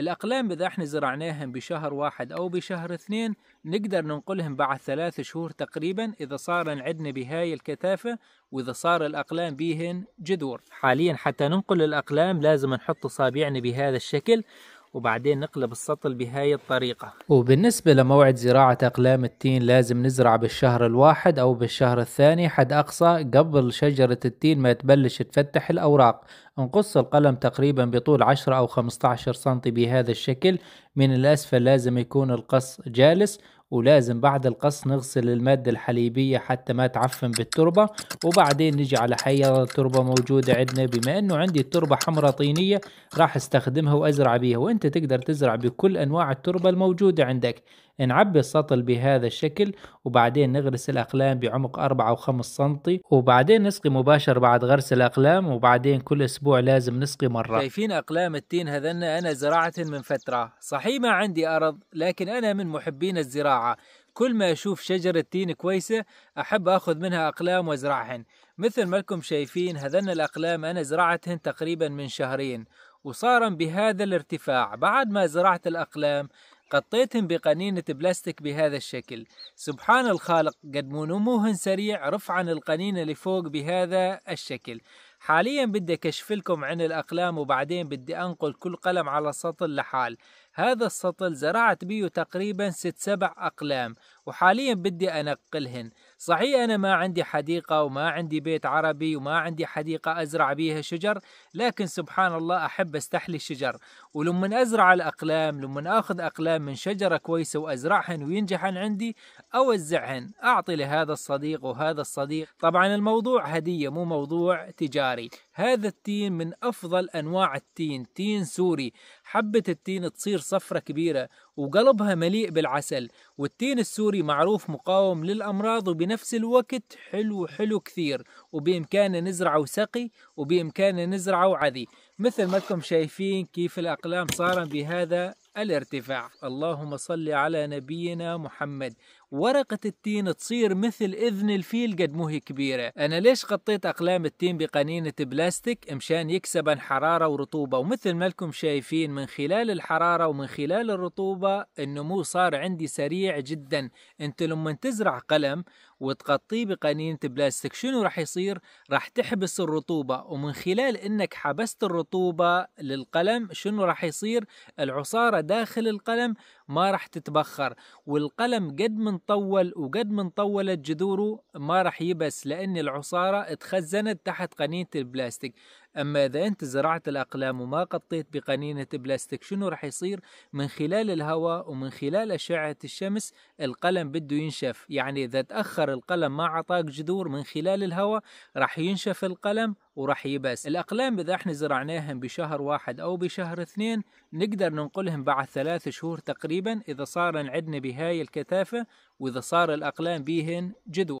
الأقلام إذا احنا زرعناهم بشهر واحد أو بشهر اثنين نقدر ننقلهم بعد ثلاث شهور تقريبا إذا صار عندنا بهاي الكثافة وإذا صار الأقلام بيهن جذور حاليا حتى ننقل الأقلام لازم نحط أصابعنا بهذا الشكل وبعدين نقلب السطل بهاي الطريقة وبالنسبة لموعد زراعة أقلام التين لازم نزرع بالشهر الواحد أو بالشهر الثاني حد أقصى قبل شجرة التين ما تبلش تفتح الأوراق نقص القلم تقريبا بطول 10 أو 15 سنتي بهذا الشكل من الأسفل لازم يكون القص جالس ولازم بعد القص نغسل المادة الحليبية حتى ما تعفن بالتربة وبعدين نجي على حية تربة موجودة عندنا بما انه عندي التربة حمرة طينية راح استخدمها وازرع بيها وانت تقدر تزرع بكل انواع التربة الموجودة عندك نعبي السطل بهذا الشكل وبعدين نغرس الأقلام بعمق 4 وخمس 5 سنتي وبعدين نسقي مباشر بعد غرس الأقلام وبعدين كل أسبوع لازم نسقي مرة شايفين أقلام التين هذن أنا زرعت من فترة صحيح ما عندي أرض لكن أنا من محبين الزراعة كل ما أشوف شجرة تين كويسة أحب أخذ منها أقلام وأزرعهن مثل ما لكم شايفين هذن الأقلام أنا زرعتهن تقريبا من شهرين وصارا بهذا الارتفاع بعد ما زرعت الأقلام قطيتهم بقنينة بلاستيك بهذا الشكل سبحان الخالق قد نموهن سريع رفعا القنينة لفوق بهذا الشكل حاليا بدي أكشف لكم عن الأقلام وبعدين بدي أنقل كل قلم على سطل لحال هذا السطل زرعت بيه تقريبا ست سبع أقلام وحاليا بدي أنقلهن صحيح أنا ما عندي حديقة وما عندي بيت عربي وما عندي حديقة أزرع بيها شجر لكن سبحان الله أحب أستحلي الشجر ولما أزرع الأقلام لما أخذ أقلام من شجرة كويسة وأزرعهن وينجحن عندي أوزعهن أعطي لهذا الصديق وهذا الصديق طبعا الموضوع هدية مو موضوع تجاري هذا التين من أفضل أنواع التين تين سوري حبة التين تصير صفرة كبيرة وقلبها مليء بالعسل والتين السوري معروف مقاوم للأمراض وبنفس الوقت حلو حلو كثير وبإمكاننا نزرعه سقي وبإمكاننا نزرعه عذي مثل ما أنتم شايفين كيف الأقلام صارت بهذا الارتفاع اللهم صل على نبينا محمد ورقة التين تصير مثل إذن الفيل قد مو هي كبيرة أنا ليش غطيت أقلام التين بقنينة بلاستيك مشان يكسب حرارة ورطوبة ومثل ما لكم شايفين من خلال الحرارة ومن خلال الرطوبة النمو صار عندي سريع جدا أنت لما تزرع قلم وتغطيه بقنينة بلاستيك شنو راح يصير راح تحبس الرطوبة ومن خلال أنك حبست الرطوبة للقلم شنو راح يصير العصارة داخل القلم ما راح تتبخر والقلم قد من طول وقد من طولت جذوره ما راح يبس لأن العصارة تخزنت تحت قنينة البلاستيك أما إذا أنت زرعت الأقلام وما غطيت بقنينة بلاستيك شنو راح يصير من خلال الهواء ومن خلال أشعة الشمس القلم بده ينشف يعني إذا تأخر القلم ما عطاك جذور من خلال الهواء راح ينشف القلم وراح يبس الأقلام إذا احنا زرعناهم بشهر واحد أو بشهر اثنين نقدر ننقلهم بعد ثلاث شهور تقريبا تقريبا إذا صار عندنا بهاي الكثافة وإذا صار الأقلام بيهن جدوى